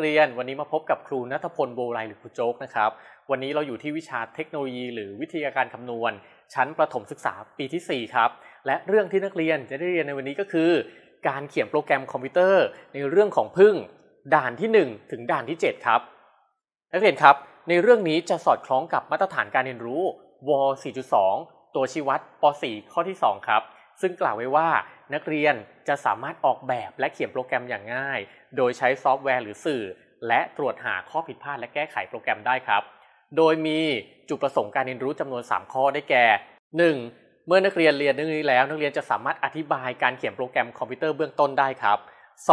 เรียนวันนี้มาพบกับครูนัทพลโบไลหรือครูโจ๊กนะครับ วันนี้เราอยู่ที่วิชาเทคโนโลยี หรือวิทยาการคำนวณชั้นประถมศึกษาปีที่ 4 ครับ และเรื่องที่นักเรียนจะได้เรียนในวันนี้ก็คือ การเขียนโปรแกรมคอมพิวเตอร์ ในเรื่องของพึ่งด่านที่ 1 ถึงด่านที่ 7 ครับนักเรียนครับ ในเรื่องนี้จะสอดคล้องกับมาตรฐานการเรียนรู้ว4.2ตัวชี้วัดป .4 ข้อที่ 2 ครับ ซึ่งกล่าวไว้ว่านักเรียนจะสามารถออกแบบและเขียนโปรแกรมอย่างง่ายโดยใช้ซอฟต์แวร์หรือสื่อ และตรวจหาข้อผิดพลาดและแก้ไขโปรแกรมได้ครับ โดยมีจุดประสงค์การเรียนรู้จำนวน 3 ข้อได้แก่ 1. เมื่อนักเรียนเรียนเรื่องนี้แล้ว นักเรียนจะสามารถอธิบายการเขียนโปรแกรมคอมพิวเตอร์เบื้องต้นได้ครับ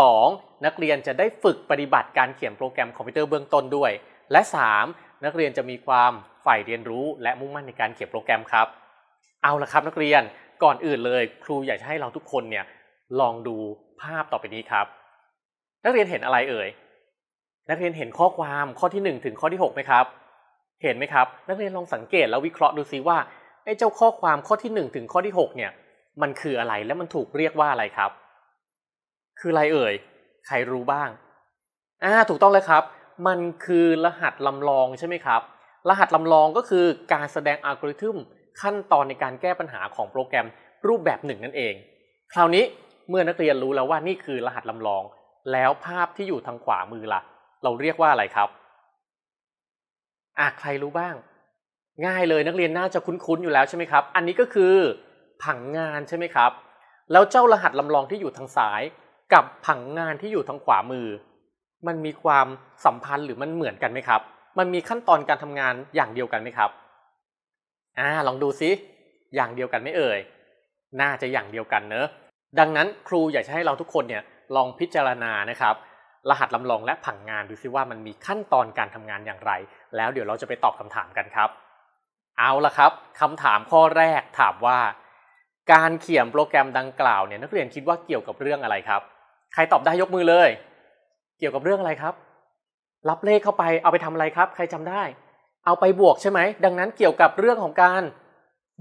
2. นักเรียนจะได้ฝึกปฏิบัติการเขียนโปรแกรมคอมพิวเตอร์เบื้องต้นด้วย และ 3. นักเรียนจะมีความใฝ่เรียนรู้และมุ่งมั่นในการเขียนโปรแกรมครับ เอาละครับ นักเรียน ก่อนอื่นเลยครูอยากจะให้เราทุกคนเนี่ยลองดูภาพต่อไปนี้ครับนักเรียนเห็นอะไรเอ่ย นักเรียนเห็นข้อความข้อที่ 1 ถึงข้อที่6ไหมครับ เห็นไหมครับ นักเรียนลองสังเกตแล้ววิเคราะห์ดูซิว่าไอ้เจ้าข้อความข้อที่ 1 ถึงข้อที่ 6 เนี่ย มันคืออะไรและมันถูกเรียกว่าอะไรครับ คืออะไรเอ่ย ใครรู้บ้าง อ่าถูกต้องเลยครับ มันคือรหัสลำลองใช่ไหมครับ รหัสลำลองก็คือการแสดงอัลกอริทึมขั้นตอนในการแก้ปัญหาของโปรแกรมรูปแบบหนึ่งนั่นเอง คราวนี้เมื่อนักเรียนรู้แล้วว่านี่คือรหัสลำลองแล้วภาพที่อยู่ทางขวามือละ่ะ เราเรียกว่าอะไรครับอ่ะใครรู้บ้าง ง่ายเลยนักเรียนน่าจะคุ้นๆอยู่แล้วใช่ไหมครับ อันนี้ก็คือผังงานใช่ไหมครับ แล้วเจ้ารหัสลำลองที่อยู่ทางซ้าย กับผังงานที่อยู่ทางขวามือ มันมีความสัมพันธ์หรือมันเหมือนกันไหมครับ มันมีขั้นตอนการทำงานอย่างเดียวกันไหมครับอ่าลองดูซิ อย่างเดียวกันไม่เอ่ยน่าจะอย่างเดียวกันเนอะดังนั้นครูอยากจะให้เราทุกคนเนี่ยลองพิจารณานะครับ รหัสลำลองและผังงานดูซิว่ามันมีขั้นตอนการทำงานอย่างไร แล้วเดี๋ยวเราจะไปตอบคำถามกันครับ เอาละครับคำถามข้อแรกถามว่า การเขียนโปรแกรมดังกล่าวเนี่ย นักเรียนคิดว่าเกี่ยวกับเรื่องอะไรครับ ใครตอบได้ยกมือเลย เกี่ยวกับเรื่องอะไรครับ รับเลขเข้าไปเอาไปทำอะไรครับ ใครจำได้ เอาไปบวกใช่ไหมดังนั้นเกี่ยวกับเรื่องของการ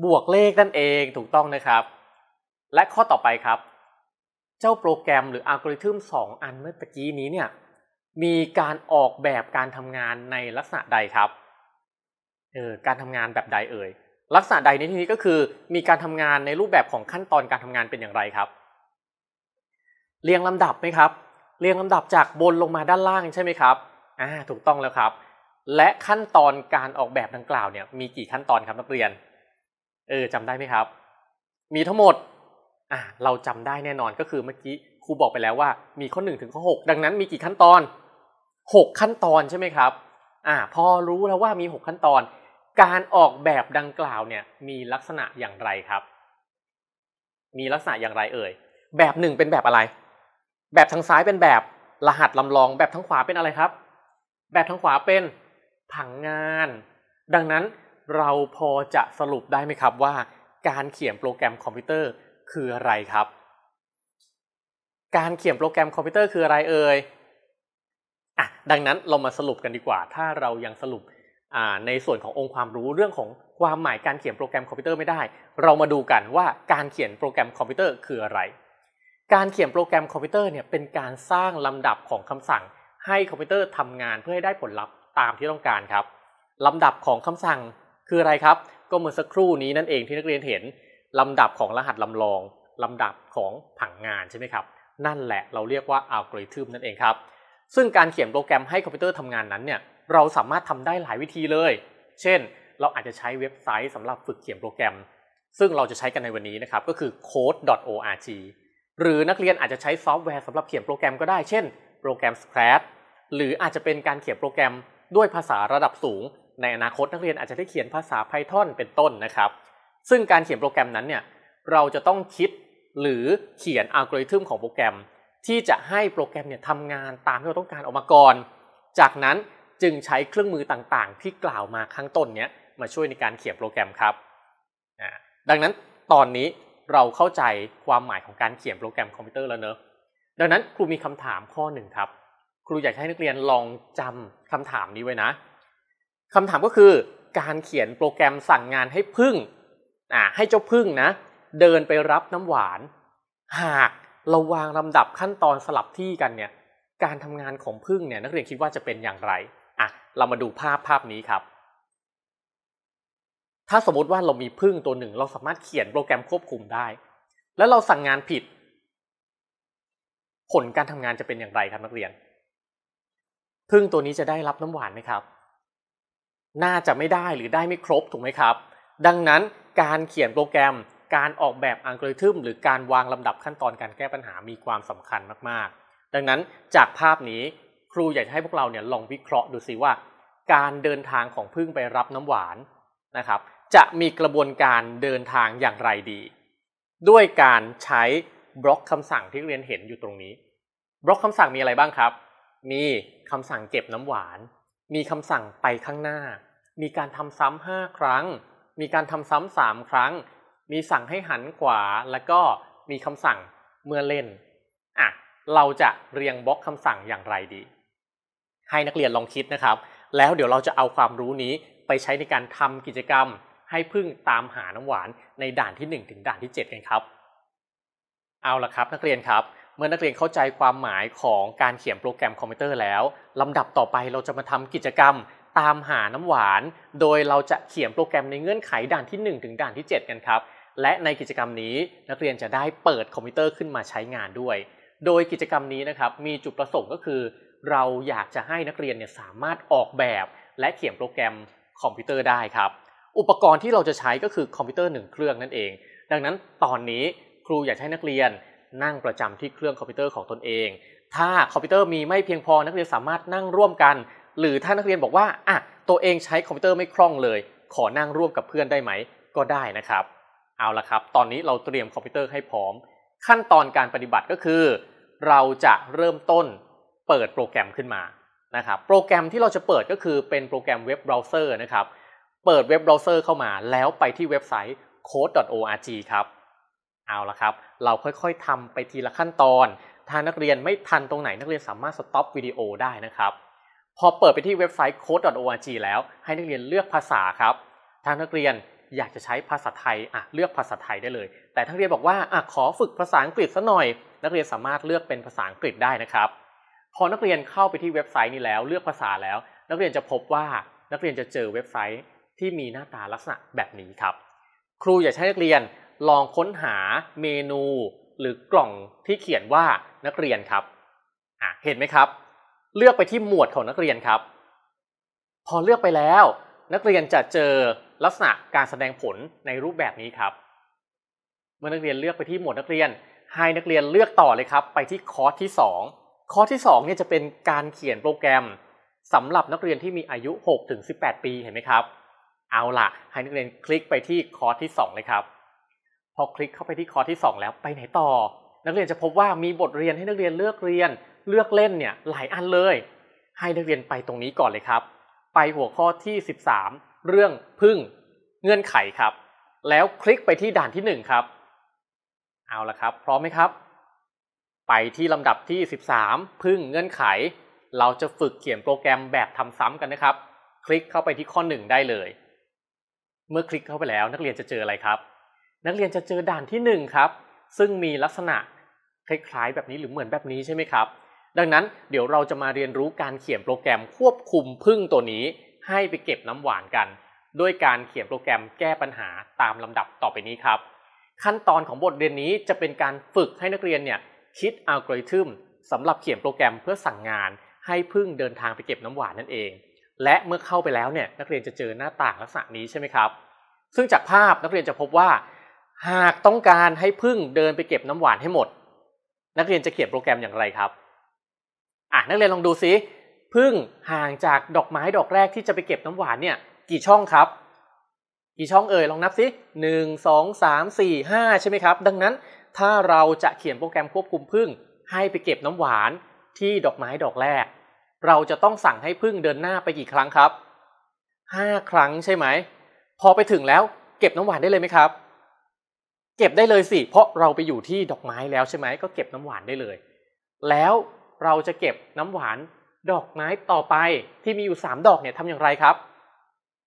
บวกเลขนั่นเองถูกต้องนะครับ และข้อต่อไปครับจ้าโปรแกรมหรืออัลกอริทึม2อันเมื่อตะกี้นี้เนี่ยมีการออกแบบการทำงานในลักษณะใดครับ เออการทำงานแบบใดเอ่ยลักษณะใดในที่นี้ก็คือ มีการทำงานในรูปแบบของขั้นตอนการทำงานเป็นอย่างไรครับ เรียงลำดับไหมครับ เรียงลำดับจากบนลงมาด้านล่างใช่ไหมครับอ่าถูกต้องแล้วครับ และขั้นตอนการออกแบบดังกล่าวเนี่ยมีกี่ขั้นตอนครับนักเรียน เออจำได้ไหมครับ มีทั้งหมด่ะเราจำได้แน่นอนก็คือเมื่อกี้ครูบอกไปแล้วว่ามีข้อ1ถึงข้อ6ดังนั้นมีกี่ขั้นตอน 6 ขั้นตอนใช่ไหมครับอ่าพอรู้แล้วว่ามี 6 ขั้นตอน การออกแบบดังกล่าวเนี่ยมีลักษณะอย่างไรครับ มีลักษณะอย่างไรเอ่ยแบบหนึ่งเป็นแบบอะไร แบบทางซ้ายเป็นแบบรหัสลำลองแบบทางขวาเป็นอะไรครับ แบบทางขวาเป็นผังงาน ดังนั้นเราพอจะสรุปได้ไหมครับว่า การเขียนโปรแกรมคอมพิวเตอร์คืออะไรครับ การเขียนโปรแกรมคอมพิวเตอร์คืออะไรเอ่ยอ่ะดังนั้นเรามาสรุปกันดีกว่า ถ้าเรายังสรุปในส่วนขององค์ความรู้เรื่องของความหมายการเขียนโปรแกรมคอมพิวเตอร์ไม่ได้ เรามาดูกันว่าการเขียนโปรแกรมคอมพิวเตอร์คืออะไร การเขียนโปรแกรมคอมพิวเตอร์เนี่ยเป็นการสร้างลำดับของคำสั่งให้คอมพิวเตอร์ทำงานเพื่อให้ได้ผลลัพธ์ตามที่ต้องการครับลำดับของคำสั่งคืออะไรครับ ก็เมื่อสักครู่นี้นั่นเองที่นักเรียนเห็นลำดับของรหัสลำลอง ลำดับของผังงานใช่ไหมครับ นั่นแหละเราเรียกว่าอัลกอริทึมนั่นเองครับ ซึ่งการเขียนโปรแกรมให้คอมพิวเตอร์ทำงานนั้นเนี่ยเราสามารถทำได้หลายวิธีเลย เช่น เราอาจจะใช้เว็บไซต์สำหรับฝึกเขียนโปรแกรม ซึ่งเราจะใช้กันในวันนี้นะครับก็คือ code.org หรือนักเรียนอาจจะใช้ซอฟต์แวร์สำหรับเขียนโปรแกรมก็ได้ เช่นโปรแกรม Scratch หรืออาจจะเป็นการเขียนโปรแกรมด้วยภาษาระดับสูง ในอนาคตนักเรียนอาจจะได้เขียนภาษา Python เป็นต้นนะครับซึ่งการเขียนโปรแกรมนั้นเนี่ยเราจะต้องคิดหรือเขียนอัลกอริทึมของโปรแกรม ที่จะให้โปรแกรมเนี่ยทำงานตามที่เราต้องการออกมาก่อน จากนั้นจึงใช้เครื่องมือต่างๆ ที่กล่าวมาข้างต้นเนี้ยมาช่วยในการเขียนโปรแกรมครับ ดังนั้นตอนนี้เราเข้าใจความหมายของการเขียนโปรแกรมคอมพิวเตอร์แล้วเนอะดังนั้นครูมีคำถามข้อหนึ่งครับ ครูอยากให้นักเรียนลองจำคำถามนี้ไว้นะคำถามก็คือการเขียนโปรแกรมสั่งงานให้พึ่งอ่าให้เจ้าพึ่งนะเดินไปรับน้ำหวาน หากเราวางลำดับขั้นตอนสลับที่กันเนี่ย การทำงานของพึ่งเนี่ยนักเรียนคิดว่าจะเป็นอย่างไร อ่ะ เรามาดูภาพภาพนี้ครับ ถ้าสมมติว่าเรามีพึ่งตัวหนึ่ง เราสามารถเขียนโปรแกรมควบคุมได้ แล้วเราสั่งงานผิด ผลการทำงานจะเป็นอย่างไรครับนักเรียนพึ่งตัวนี้จะได้รับน้ำหวานไหมครับ น่าจะไม่ได้หรือได้ไม่ครบถูกไหมครับ ดังนั้นการเขียนโปรแกรม การออกแบบอัลกอริทึมหรือการวางลำดับขั้นตอนการแก้ปัญหา มีความสำคัญมากๆ ดังนั้นจากภาพนี้ครูอยากให้พวกเราเนี่ยลองวิเคราะห์ดูสิว่า การเดินทางของพึ่งไปรับน้ำหวานนะครับ จะมีกระบวนการเดินทางอย่างไรดี ด้วยการใช้บล็อกคำสั่งที่เรียนเห็นอยู่ตรงนี้ บล็อกคำสั่งมีอะไรบ้างครับ มีคำสั่งเก็บน้ำหวาน มีคำสั่งไปข้างหน้า มีการทำซ้ำห้าครั้งมีการทำซ้ำสามครั้ง มีสั่งให้หันขวา แล้วก็มีคำสั่งเมื่อเล่นอ่ะเราจะเรียงบล็อกคำสั่งอย่างไรดี ให้นักเรียนลองคิดนะครับ แล้วเดี๋ยวเราจะเอาความรู้นี้ไปใช้ในการทำกิจกรรมให้พึ่งตามหาน้ำหวานในด่านที่ 1 ถึงด่านที่7กันครับ เอาละครับนักเรียนครับ เมื่อนักเรียนเข้าใจความหมายของการเขียนโปรแกรมคอมพิวเตอร์แล้วลำดับต่อไปเราจะมาทำกิจกรรมตามหาน้ำหวานโดยเราจะเขียนโปรแกรมในเงื่อนไขด่านที่ 1 ถึงด่านที่ 7 กันครับ และในกิจกรรมนี้ นักเรียนจะได้เปิดคอมพิวเตอร์ขึ้นมาใช้งานด้วย โดยกิจกรรมนี้นะครับมีจุดประสงค์ก็คือ เราอยากจะให้นักเรียนเนี่ยสามารถออกแบบและเขียนโปรแกรมคอมพิวเตอร์ได้ครับ อุปกรณ์ที่เราจะใช้ก็คือคอมพิวเตอร์หนึ่งเครื่องนั่นเอง ดังนั้นตอนนี้ครูอยากให้นักเรียนนั่งประจำที่เครื่องคอมพิวเตอร์ของตนเอง ถ้าคอมพิวเตอร์มีไม่เพียงพอนักเรียนสามารถนั่งร่วมกันหรือถ้านักเรียนบอกว่าอ่ะตัวเองใช้คอมพิวเตอร์ไม่คล่องเลย ขอนั่งร่วมกับเพื่อนได้ไหม ก็ได้นะครับ เอาละครับ ตอนนี้เราเตรียมคอมพิวเตอร์ให้พร้อม ขั้นตอนการปฏิบัติก็คือ เราจะเริ่มต้นเปิดโปรแกรมขึ้นมา นะครับ โปรแกรมที่เราจะเปิดก็คือเป็นโปรแกรมเว็บเบราว์เซอร์นะครับ เปิดเว็บเบราว์เซอร์เข้ามา แล้วไปที่เว็บไซต์ code.org ครับ เอาละครับ เราค่อยๆทำไปทีละขั้นตอน ถ้านักเรียนไม่ทันตรงไหนนักเรียนสามารถสต็อปวิดีโอได้นะครับพอเปิดไปที่เว็บไซต์ code.org แล้วให้นักเรียนเลือกภาษาครับทางนักเรียนอยากจะใช้ภาษาไทยอ่ะ เลือกภาษาไทยได้เลย แต่นักเรียนบอกว่าอ่ะขอฝึกภาษาอังกฤษซะหน่อย นักเรียนสามารถเลือกเป็นภาษาอังกฤษได้นะครับ พอนักเรียนเข้าไปที่เว็บไซต์นี้แล้วเลือกภาษาแล้ว นักเรียนจะพบว่านักเรียนจะเจอเว็บไซต์ที่มีหน้าตาลักษณะแบบนี้ครับ ครูอยากให้นักเรียนลองค้นหาเมนู หรือกล่องที่เขียนว่านักเรียนครับอ่ะเห็นไหมครับเลือกไปที่หมวดของนักเรียนครับ พอเลือกไปแล้ว นักเรียนจะเจอลักษณะการแสดงผลในรูปแบบนี้ครับ เมื่อนักเรียนเลือกไปที่หมวดนักเรียน ให้นักเรียนเลือกต่อเลยครับ ไปที่คอร์สที่ 2คอร์สที่ 2 เนี่ยจะเป็นการเขียนโปรแกรมสำหรับนักเรียนที่มีอายุ 6-18 ปีเห็นไหมครับ เอาล่ะ ให้นักเรียนคลิกไปที่คอร์สที่ 2 เลยครับ พอคลิกเข้าไปที่คอร์สที่ 2 แล้วไปไหนต่อ นักเรียนจะพบว่ามีบทเรียนให้นักเรียนเลือกเรียนเลือกเล่นเนี่ยหลายอันเลย ให้นักเรียนไปตรงนี้ก่อนเลยครับ ไปหัวข้อที่13 เรื่องพึ่งเงื่อนไขครับ แล้วคลิกไปที่ด่านที่1ครับ เอาละครับ พร้อมไหมครับ ไปที่ลำดับที่13พึ่งเงื่อนไข เราจะฝึกเขียนโปรแกรมแบบทำซ้ำกันนะครับ คลิกเข้าไปที่ข้อ 1 ได้เลย เมื่อคลิกเข้าไปแล้ว นักเรียนจะเจออะไรครับ นักเรียนจะเจอด่านที่1ครับ ซึ่งมีลักษณะคล้ายๆแบบนี้หรือเหมือนแบบนี้ใช่ไหมครับดังนั้นเดี๋ยวเราจะมาเรียนรู้การเขียนโปรแกรมควบคุมพึ่งตัวนี้ ให้ไปเก็บน้ำหวานกันด้วยการเขียนโปรแกรมแก้ปัญหาตามลำดับต่อไปนี้ครับ ขั้นตอนของบทเรียนนี้จะเป็นการฝึกให้นักเรียนเนี่ยคิดอัลกอริทึมสำหรับเขียนโปรแกรมเพื่อสั่งงาน ให้พึ่งเดินทางไปเก็บน้ำหวานนั่นเอง และเมื่อเข้าไปแล้วเนี่ยนักเรียนจะเจอหน้าต่างลักษณะนี้ใช่ไหมครับ ซึ่งจากภาพนักเรียนจะพบว่า หากต้องการให้พึ่งเดินไปเก็บน้ำหวานให้หมด นักเรียนจะเขียนโปรแกรมอย่างไรครับอ่ะนักเรียนลองดูซิพึ่งห่างจากดอกไม้ดอกแรกที่จะไปเก็บน้ำหวานเนี่ย กี่ช่องครับ กี่ช่องเอ่ย ลองนับสิหนึ่งสองสามสี่ห้าใช่ไหมครับ ดังนั้น ถ้าเราจะเขียนโปรแกรมควบคุมพึ่ง ให้ไปเก็บน้ำหวานที่ดอกไม้ ดอกแรก เราจะต้องสั่งให้พึ่งเดินหน้าไปกี่ครั้งครับห้าครั้งใช่ไหม พอไปถึงแล้วเก็บน้ำหวานได้เลยไหมครับ เก็บได้เลยสิเพราะเราไปอยู่ที่ดอกไม้แล้วใช่ไหมก็เก็บน้ำหวานได้เลย แล้วเราจะเก็บน้ำหวานดอกไม้ต่อไปที่มีอยู่3ดอกเนี่ยทำอย่างไรครับ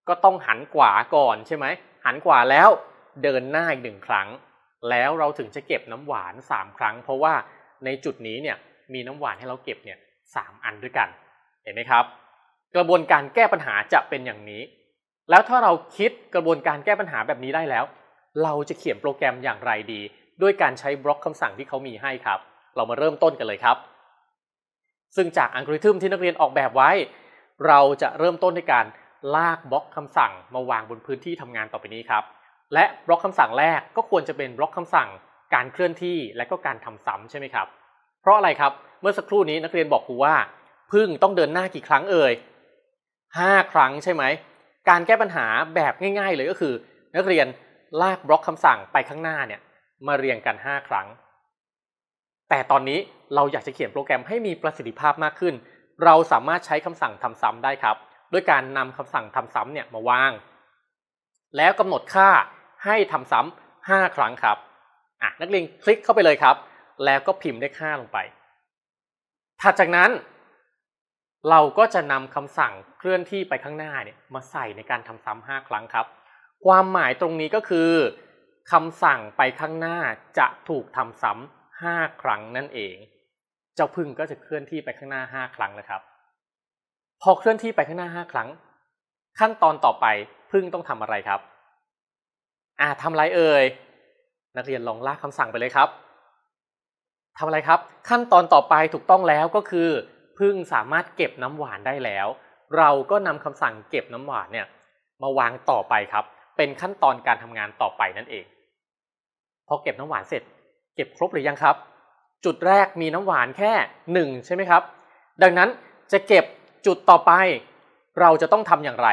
ก็ต้องหันขวาก่อนใช่ไหมหันขวาแล้วเดินหน้าอีกหนึ่งครั้ง แล้วเราถึงจะเก็บน้ำหวาน3ครั้งเพราะว่าในจุดนี้เนี่ยมีน้ำหวานให้เราเก็บเนี่ยสอันด้วยกัน เห็นไหมครับ กระบวนการแก้ปัญหาจะเป็นอย่างนี้ แล้วถ้าเราคิดกระบวนการแก้ปัญหาแบบนี้ได้แล้ว เราจะเขียนโปรแกรมอย่างไรดี ด้วยการใช้บล็อกคำสั่งที่เขามีให้ครับ เรามาเริ่มต้นกันเลยครับซึ่งจากอัลกอริทึมที่นักเรียนออกแบบไว้ เราจะเริ่มต้นในการลากบล็อกคำสั่งมาวางบนพื้นที่ทำงานต่อไปนี้ครับ และบล็อกคำสั่งแรกก็ควรจะเป็นบล็อกคำสั่งการเคลื่อนที่และก็การทำซ้ำใช่ไหมครับ เพราะอะไรครับเมื่อสักครู่นี้นักเรียนบอกครูว่า พึ่งต้องเดินหน้ากี่ครั้งเอ่ย5ครั้งใช่ไหม การแก้ปัญหาแบบง่าย ๆ เลยก็คือ นักเรียนลากบล็อกคำสั่งไปข้างหน้าเนี่ย มาเรียงกัน 5 ครั้ง แต่ตอนนี้เราอยากจะเขียนโปรแกรมให้มีประสิทธิภาพมากขึ้น เราสามารถใช้คำสั่งทำซ้ำได้ครับด้วยการนำคำสั่งทำซ้ำเนี่ยมาวาง แล้วกำหนดค่าให้ทำซ้ำ 5 ครั้งครับอ่ะนักเรียนคลิกเข้าไปเลยครับ แล้วก็พิมพ์เลขาลงไป ถัดจากนั้น เราก็จะนำคำสั่งเคลื่อนที่ไปข้างหน้าเนี่ยมาใส่ในการทำซ้ำ 5 ครั้งครับ ความหมายตรงนี้ก็คือ คำสั่งไปข้างหน้าจะถูกทำซ้ำ5ครั้งนั่นเองเจ้าพึ่งก็จะเคลื่อนที่ไปข้างหน้าห้าครั้งนะครับ พอเคลื่อนที่ไปข้างหน้าห้าครั้ง ขั้นตอนต่อไปพึ่งต้องทำอะไรครับ อ่าทำอะไรเอ่ยนักเรียนลองลากคำสั่งไปเลยครับทำอะไรครับ ขั้นตอนต่อไปถูกต้องแล้วก็คือพึ่งสามารถเก็บน้ำหวานได้แล้ว เราก็นำคำสั่งเก็บน้ำหวานเนี่ย มาวางต่อไปครับ เป็นขั้นตอนการทำงานต่อไปนั่นเอง พอเก็บน้ำหวานเสร็จ เก็บครบหรือยังครับจุดแรกมีน้ำหวานแค่1ใช่ไหมครับ ดังนั้นจะเก็บจุดต่อไป เราจะต้องทำอย่างไร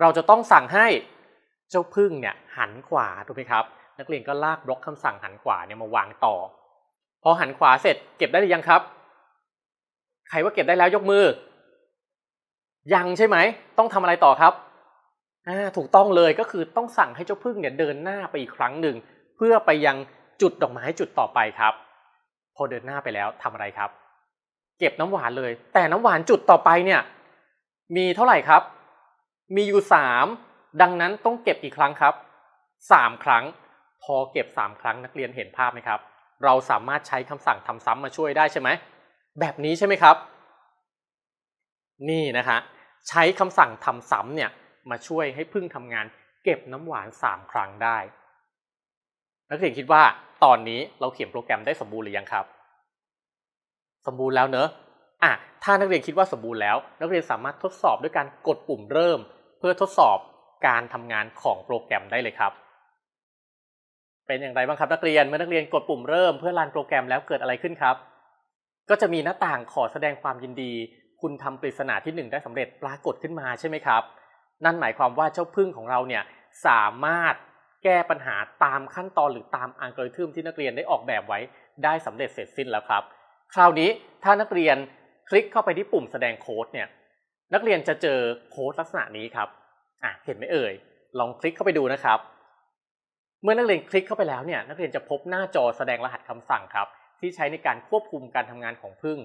เราจะต้องสั่งให้เจ้าพึ่งเนี่ยหันขวาถูกไหมครับนักเรียนก็ลากบล็อกคำสั่งหันขวาเนี่ยมาวางต่อ พอหันขวาเสร็จ เก็บได้หรือยังครับ ใครว่าเก็บได้แล้วยกมือ ยังใช่ไหม ต้องทำอะไรต่อครับถูกต้องเลยก็คือต้องสั่งให้เจ้าพึ่งเนี่ยเดินหน้าไปอีกครั้งหนึ่งเพื่อไปยังจุดดอกไม้จุดต่อไปครับพอเดินหน้าไปแล้วทำอะไรครับ เก็บน้ำหวานเลย แต่น้ำหวานจุดต่อไปเนี่ย มีเท่าไหร่ครับ มีอยู่สามดังนั้นต้องเก็บอีกครั้งครับ สามครั้ง พอเก็บสามครั้งนักเรียนเห็นภาพไหมครับเราสามารถใช้คำสั่งทำซ้ำมาช่วยได้ใช่ไหมแบบนี้ใช่ไหมครับ นี่นะคะ ใช้คำสั่งทำซ้ำเนี่ย มาช่วยให้พึ่งทำงาน เก็บน้ำหวานสามครั้งได้นักเรียนคิดว่าตอนนี้เราเขียนโปรแกรมได้สมบูรณ์หรือยังครับ สมบูรณ์แล้วเนอะอ่ะถ้านักเรียนคิดว่าสมบูรณ์แล้ว นักเรียนสามารถทดสอบด้วยการกดปุ่มเริ่ม เพื่อทดสอบการทำงานของโปรแกรมได้เลยครับ เป็นอย่างไรบ้างครับนักเรียนเมื่อนักเรียนกดปุ่มเริ่ม เพื่อรันโปรแกรมแล้วเกิดอะไรขึ้นครับ ก็จะมีหน้าต่างขอแสดงความยินดี คุณทำปริศนาที่1ได้สำเร็จปรากฏขึ้นมาใช่ไหมครับ นั่นหมายความว่าเจ้าพึ่งของเราเนี่ยสามารถแก้ปัญหาตามขั้นตอนหรือตามอัลกอริทึมที่นักเรียนได้ออกแบบไว้ได้สำเร็จเสร็จสิ้นแล้วครับ คราวนี้ถ้านักเรียนคลิกเข้าไปที่ปุ่มแสดงโค้ดเนี่ยนักเรียนจะเจอโค้ดลักษณะนี้ครับอ่ะเห็นไหมเอ่ย ลองคลิกเข้าไปดูนะครับ เมื่อนักเรียนคลิกเข้าไปแล้วเนี่ยนักเรียนจะพบหน้าจอแสดงรหัสคำสั่งครับ ที่ใช้ในการควบคุมการทำงานของพึ่ง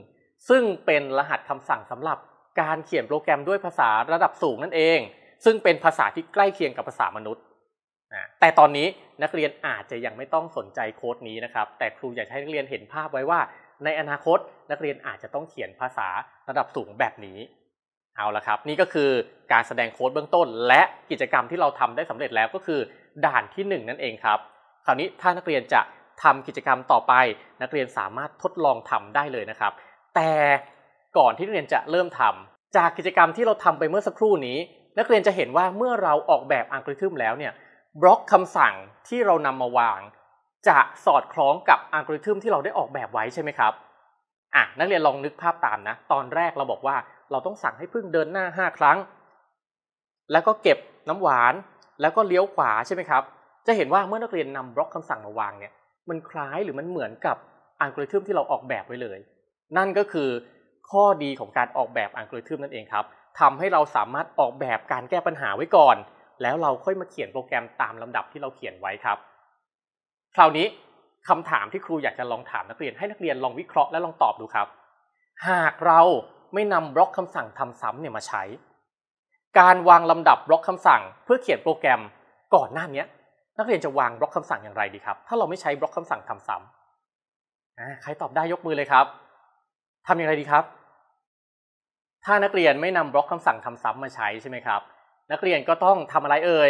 ซึ่งเป็นรหัสคำสั่งสำหรับ การเขียนโปรแกรมด้วยภาษาระดับสูงนั่นเอง ซึ่งเป็นภาษาที่ใกล้เคียงกับภาษามนุษย์แต่ตอนนี้นักเรียนอาจจะยังไม่ต้องสนใจโค้ดนี้นะครับ แต่ครูอยากให้นักเรียนเห็นภาพไว้ว่า ในอนาคต นักเรียนอาจจะต้องเขียนภาษาระดับสูงแบบนี้ เอาละครับนี่ก็คือการแสดงโค้ดเบื้องต้น และกิจกรรมที่เราทำได้สำเร็จแล้วก็คือด่านที่ 1 นั่นเองครับ คราวนี้ถ้านักเรียนจะทำกิจกรรมต่อไป นักเรียนสามารถทดลองทำได้เลยนะครับ แต่ก่อนที่นักเรียนจะเริ่มทำ จากกิจกรรมที่เราทำไปเมื่อสักครู่นี้ นักเรียนจะเห็นว่าเมื่อเราออกแบบอัลกอริทึมแล้วเนี่ยบล็อกคำสั่งที่เรานำมาวาง จะสอดคล้องกับอัลกอริทึมที่เราได้ออกแบบไว้ใช่ไหมครับอ่ะนักเรียนลองนึกภาพตามนะ ตอนแรกเราบอกว่าเราต้องสั่งให้พึ่งเดินหน้า 5 ครั้ง แล้วก็เก็บน้ำหวานแล้วก็เลี้ยวขวาใช่ไหมครับ จะเห็นว่าเมื่อนักเรียนนำบล็อกคำสั่งมาวางเนี่ยมันคล้ายหรือมันเหมือนกับอัลกอริทึมที่เราออกแบบไว้เลย นั่นก็คือข้อดีของการออกแบบอัลกอริทึมนั่นเองครับทำให้เราสามารถออกแบบการแก้ปัญหาไว้ก่อนแล้วเราค่อยมาเขียนโปรแกรมตามลำดับที่เราเขียนไว้ครับ คราวนี้คำถามที่ครูอยากจะลองถามนักเรียนให้นักเรียนลองวิเคราะห์และลองตอบดูครับ หากเราไม่นำบล็อกคำสั่งทำซ้ำเนี่ยมาใช้ การวางลำดับบล็อกคำสั่งเพื่อเขียนโปรแกรมก่อนหน้านี้นักเรียนจะวางบล็อกคำสั่งอย่างไรดีครับถ้าเราไม่ใช้บล็อกคำสั่งทำซ้ำใครตอบได้ยกมือเลยครับ ทำอย่างไรดีครับ ถ้านักเรียนไม่นำบล็อกคำสั่งทำซ้ำมาใช้ใช่ไหมครับนักเรียนก็ต้องทำอะไรเอ่ย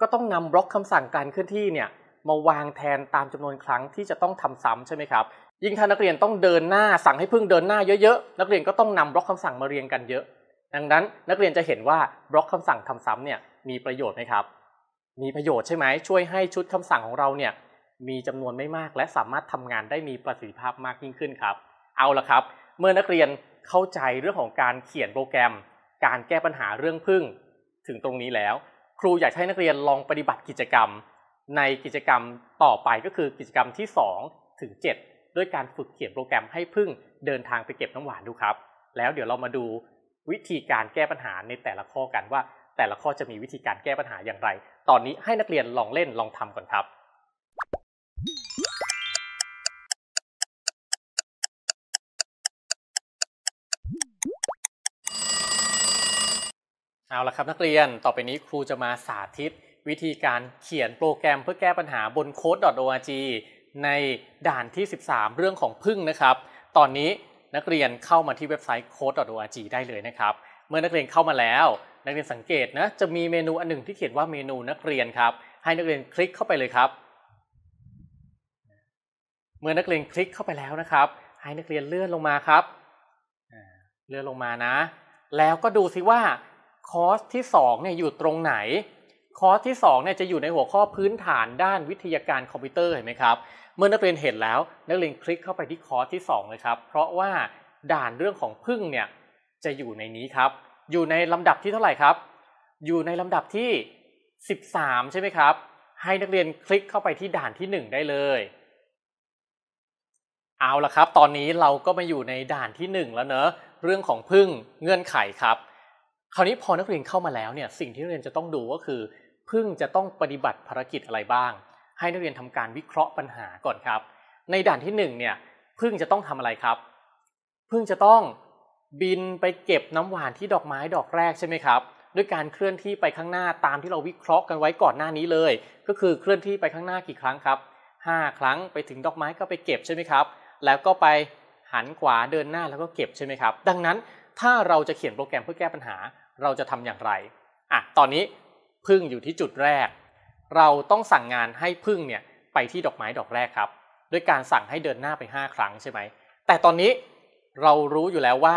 ก็ต้องนำบล็อกคำสั่งการเคลื่อนที่เนี่ยมาวางแทนตามจำนวนครั้งที่จะต้องทำซ้ำใช่ไหมครับ ยิ่งถ้านักเรียนต้องเดินหน้าสั่งให้พึ่งเดินหน้าเยอะๆ นักเรียนก็ต้องนำบล็อกคำสั่งมาเรียงกันเยอะ ดังนั้นนักเรียนจะเห็นว่าบล็อกคำสั่งทำซ้ำเนี่ยมีประโยชน์ไหมครับ มีประโยชน์ใช่ไหมช่วยให้ชุดคำสั่งของเราเนี่ยมีจำนวนไม่มาก และสามารถทำงานได้มีประสิทธิภาพมากยิ่งขึ้นครับ เอาละครับ เมื่อนักเรียนเข้าใจเรื่องของการเขียนโปรแกรม การแก้ปัญหาเรื่องพึ่งถึงตรงนี้แล้วครูอยากให้นักเรียนลองปฏิบัติกิจกรรม ในกิจกรรมต่อไปก็คือกิจกรรมที่ 2 ถึง7ด้วยการฝึกเขียนโปรแกรมให้พึ่งเดินทางไปเก็บน้ำหวานดูครับ แล้วเดี๋ยวเรามาดูวิธีการแก้ปัญหาในแต่ละข้อกันว่าแต่ละข้อจะมีวิธีการแก้ปัญหาอย่างไร ตอนนี้ให้นักเรียนลองเล่นลองทำก่อนครับเอาละครับนักเรียน ต่อไปนี้ครูจะมาสาธิต วิธีการเขียนโปรแกรมเพื่อแก้ปัญหาบน code.org ในด่านที่ 13 เรื่องของพึ่งนะครับ ตอนนี้นักเรียนเข้ามาที่เว็บไซต์ code.org ได้เลยนะครับ เมื่อนักเรียนเข้ามาแล้ว นักเรียนสังเกตนะจะมีเมนูอันหนึ่ง ที่เขียนว่าเมนูนักเรียนครับ ให้นักเรียนคลิกเข้าไปเลยครับ เมื่อนักเรียนคลิกเข้าไปแล้วนะครับ ให้นักเรียนเลื่อนลงมาครับเลื่อนลงมานะ แล้วก็ดูซิว่าคอร์สที่2เนี่ยอยู่ตรงไหนคอร์สที่2เนี่ยจะอยู่ในหัวข้อพื้นฐานด้านวิทยาการคอมพิวเตอร์เห็นไหมครับ เมื่อนักเรียนเห็นแล้วนักเรียนคลิกเข้าไปที่คอร์สที่ 2 เลยครับ เพราะว่าด่านเรื่องของพึ่งเนี่ยจะอยู่ในนี้ครับ อยู่ในลำดับที่เท่าไหร่ครับ อยู่ในลำดับที่ 13 ใช่ไหมครับ ให้นักเรียนคลิกเข้าไปที่ด่านที่ 1 ได้เลย เอาละครับ ตอนนี้เราก็มาอยู่ในด่านที่ 1 แล้วเนอะเรื่องของพึ่งเงื่อนไขครับคราวนี้พอนักเรียนเข้ามาแล้วเนี่ยสิ่งที่นักเรียนจะต้องดูก็คือพึ่งจะต้องปฏิบัติภารกิจอะไรบ้าง ให้นักเรียนทำการวิเคราะห์ปัญหาก่อนครับ ในด่านที่1เนี่ยพึ่งจะต้องทำอะไรครับพึ่งจะต้องบินไปเก็บน้ำหวานที่ดอกไม้ดอกแรกใช่ไหมครับด้วยการเคลื่อนที่ไปข้างหน้าตามที่เราวิเคราะห์กันไว้ก่อนหน้านี้เลย ก็คือเคลื่อนที่ไปข้างหน้ากี่ครั้งครับ 5 ครั้งไปถึงดอกไม้ก็ไปเก็บใช่ไหมครับแล้วก็ไปหันขวาเดินหน้าแล้วก็เก็บใช่ไหมครับดังนั้นถ้าเราจะเขียนโปรแกรมเพื่อแก้ปัญหาเราจะทำอย่างไร อ่ะ ตอนนี้พึ่งอยู่ที่จุดแรก เราต้องสั่งงานให้พึ่งเนี่ย ไปที่ดอกไม้ดอกแรกครับ ด้วยการสั่งให้เดินหน้าไป 5 ครั้งใช่ไหม แต่ตอนนี้เรารู้อยู่แล้วว่า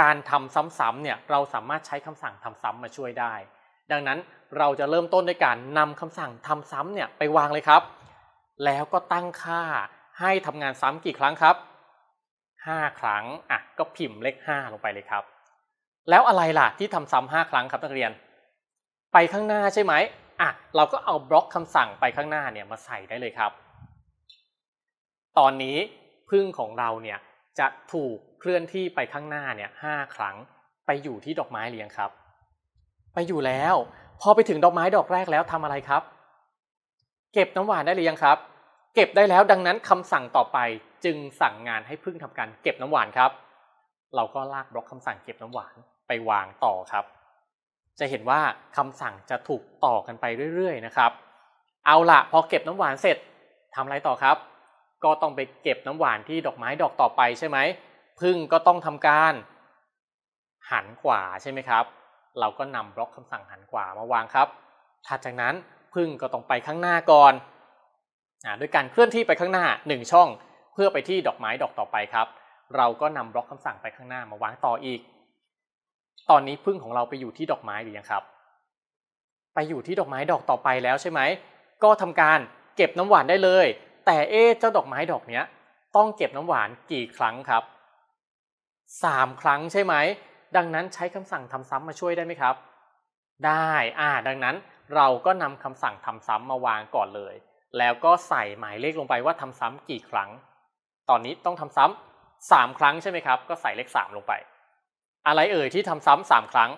การทำซ้ำๆเนี่ย เราสามารถใช้คำสั่งทำซ้ำมาช่วยได้ ดังนั้นเราจะเริ่มต้นด้วยการนำคำสั่งทำซ้ำเนี่ยไปวางเลยครับ แล้วก็ตั้งค่าให้ทำงานซ้ำกี่ครั้งครับ 5 ครั้งอ่ะก็พิมพ์เลข5ลงไปเลยครับแล้วอะไรล่ะ ที่ทำซ้ำห้าครั้งครับนักเรียน ไปข้างหน้าใช่ไหมอ่ะ เราก็เอาบล็อกคำสั่งไปข้างหน้าเนี่ยมาใส่ได้เลยครับ ตอนนี้พึ่งของเราเนี่ยจะถูกเคลื่อนที่ไปข้างหน้าเนี่ยห้าครั้งไปอยู่ที่ดอกไม้เลี้ยงครับ ไปอยู่แล้วพอไปถึงดอกไม้ดอกแรกแล้วทำอะไรครับ เก็บน้ำหวานได้หรือยังครับ เก็บได้แล้วดังนั้นคำสั่งต่อไป จึงสั่งงานให้พึ่งทำการเก็บน้ำหวานครับ เราก็ลากบล็อกคำสั่งเก็บน้ำหวานไปวางต่อครับ จะเห็นว่าคำสั่งจะถูกต่อกันไปเรื่อยๆ นะครับ เอาละพอเก็บน้ำหวานเสร็จทำอะไรต่อครับ ก็ต้องไปเก็บน้ำหวานที่ดอกไม้ดอกต่อไปใช่ไหม พึ่งก็ต้องทำการ หันขวาใช่ไหมครับ เราก็นำบล็อกคำสั่งหันขวามาวางครับถัดจากนั้นพึ่งก็ต้องไปข้างหน้าก่อนโด้วยการเคลื่อนที่ไปข้างหน้า1ช่อง เพื่อไปที่ดอกไม้ดอกต่อไปครับ เราก็นำบล็อกคำสั่งไปข้างหน้ามาวางต่ออีกตอนนี้พึ่งของเราไปอยู่ที่ดอกไม้หรือยังครับ ไปอยู่ที่ดอกไม้ดอกต่อไปแล้วใช่ไหม ก็ทำการเก็บน้ำหวานได้เลย แต่เอ๊เจ้าดอกไม้ดอกเนี้ย ต้องเก็บน้ำหวานกี่ครั้งครับ 3 ครั้งใช่ไหม ดังนั้นใช้คำสั่งทำซ้ำมาช่วยได้ไหมครับ ได้อ่าดังนั้นเราก็นำคำสั่งทำซ้ำมาวางก่อนเลย แล้วก็ใส่หมายเลขลงไปว่าทำซ้ำกี่ครั้งตอนนี้ต้องทำซ้ำ 3 ครั้งใช่ไหมครับ ก็ใส่เลข 3 ลงไปอะไรเอ่ยที่ทำซ้ำสามครั้ง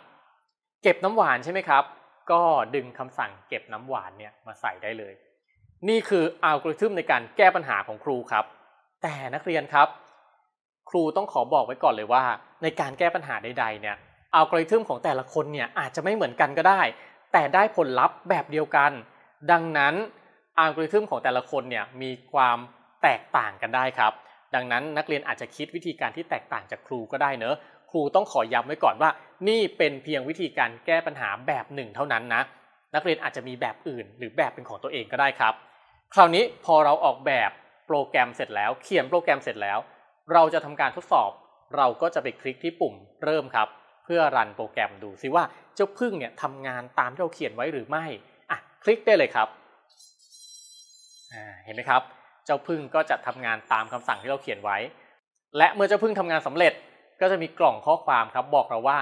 เก็บน้ำหวานใช่ไหมครับ ก็ดึงคำสั่งเก็บน้ำหวานเนี่ยมาใส่ได้เลย นี่คืออัลกอริทึมในการแก้ปัญหาของครูครับ แต่นักเรียนครับ ครูต้องขอบอกไว้ก่อนเลยว่า ในการแก้ปัญหาใดๆเนี่ยอัลกอริทึมของแต่ละคนเนี่ยอาจจะไม่เหมือนกันก็ได้ แต่ได้ผลลัพธ์แบบเดียวกัน ดังนั้นอัลกอริทึมของแต่ละคนเนี่ยมีความแตกต่างกันได้ครับ ดังนั้นนักเรียนอาจจะคิดวิธีการที่แตกต่างจากครูก็ได้เนอะครูต้องขอย้ำไว้ก่อนว่า นี่เป็นเพียงวิธีการแก้ปัญหาแบบหนึ่งเท่านั้นนะ นักเรียนอาจจะมีแบบอื่น หรือแบบเป็นของตัวเองก็ได้ครับ คราวนี้พอเราออกแบบโปรแกรมเสร็จแล้ว เขียนโปรแกรมเสร็จแล้ว เราจะทำการทดสอบ เราก็จะไปคลิกที่ปุ่มเริ่มครับ เพื่อรันโปรแกรมดูซิว่าเจ้าพึ่งเนี่ยทำงานตามที่เราเขียนไว้หรือไม่อ่ะคลิกได้เลยครับเห็นไหมครับ เจ้าพึ่งก็จะทำงานตามคำสั่งที่เราเขียนไว้ และเมื่อเจ้าพึ่งทำงานสำเร็จก็จะมีกล่องข้อความครับบอกเราว่า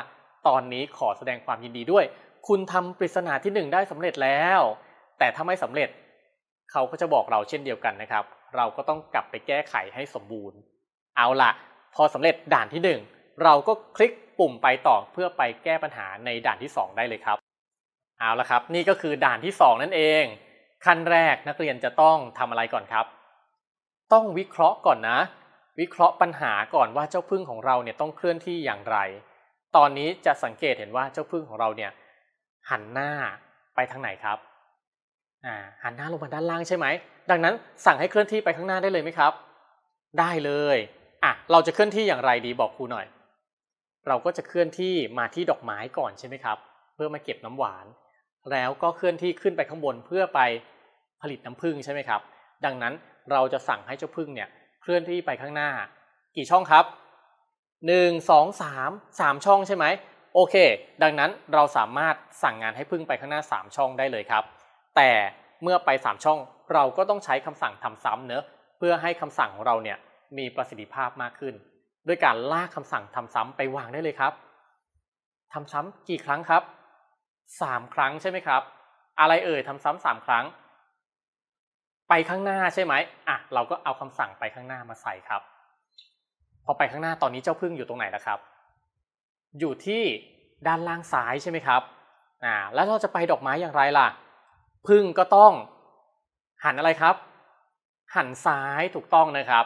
ตอนนี้ขอแสดงความยินดีด้วย คุณทำปริศนาที่ 1 ได้สำเร็จแล้ว แต่ถ้าไม่สำเร็จ เขาก็จะบอกเราเช่นเดียวกันนะครับ เราก็ต้องกลับไปแก้ไขให้สมบูรณ์ เอาล่ะ พอสำเร็จด่านที่ 1 เราก็คลิกปุ่มไปต่อเพื่อไปแก้ปัญหาในด่านที่ 2 ได้เลยครับ เอาละครับ นี่ก็คือด่านที่2นั่นเองขั้นแรกนักเรียนจะต้องทำอะไรก่อนครับ ต้องวิเคราะห์ก่อนนะวิเคราะห์ปัญหาก่อนว่าเจ้าพึ่งของเราเนี่ยต้องเคลื่อนที่อย่างไร ตอนนี้จะสังเกตเห็นว่าเจ้าพึ่งของเราเนี่ย หันหน้าไปทางไหนครับ อ่าหันหน้าลงมาด้านล่างใช่ไหม ดังนั้นสั่งให้เคลื่อนที่ไปข้างหน้าได้เลยไหมครับ ได้เลย อ่ะเราจะเคลื่อนที่อย่างไรดีบอกครูหน่อย เราก็จะเคลื่อนที่มาที่ดอกไม้ก่อนใช่ไหมครับ เพื่อมาเก็บน้ำหวาน แล้วก็เคลื่อนที่ขึ้นไปข้างบนเพื่อไปผลิตน้ำผึ้งใช่ไหมครับ ดังนั้นเราจะสั่งให้เจ้าผึ้งเนี่ยเคลื่อนที่ไปข้างหน้ากี่ช่องครับ 1 2 3 3ช่องใช่ไหม โอเค ดังนั้นเราสามารถสั่งงานให้พึ่งไปข้างหน้า 3 ช่องได้เลยครับ แต่เมื่อไป 3ช่องเราก็ต้องใช้คำสั่งทำซ้ำเนอะเพื่อให้คำสั่งของเราเนี่ยมีประสิทธิภาพมากขึ้น ด้วยการลากคำสั่งทำซ้ำไปวางได้เลยครับทำซ้ำกี่ครั้งครับ 3 ครั้งใช่ไหมครับ อะไรเอ่ยทำซ้ำ3ครั้งไปข้างหน้าใช่ไหมอ่ะ เราก็เอาคำสั่งไปข้างหน้ามาใส่ครับ พอไปข้างหน้าตอนนี้เจ้าพึ่งอยู่ตรงไหนแล้วครับ อยู่ที่ด้านล่างซ้ายใช่ไหมครับ อ่า แล้วเราจะไปดอกไม้อย่างไรล่ะ พึ่งก็ต้องหันอะไรครับ หันซ้ายถูกต้องนะครับ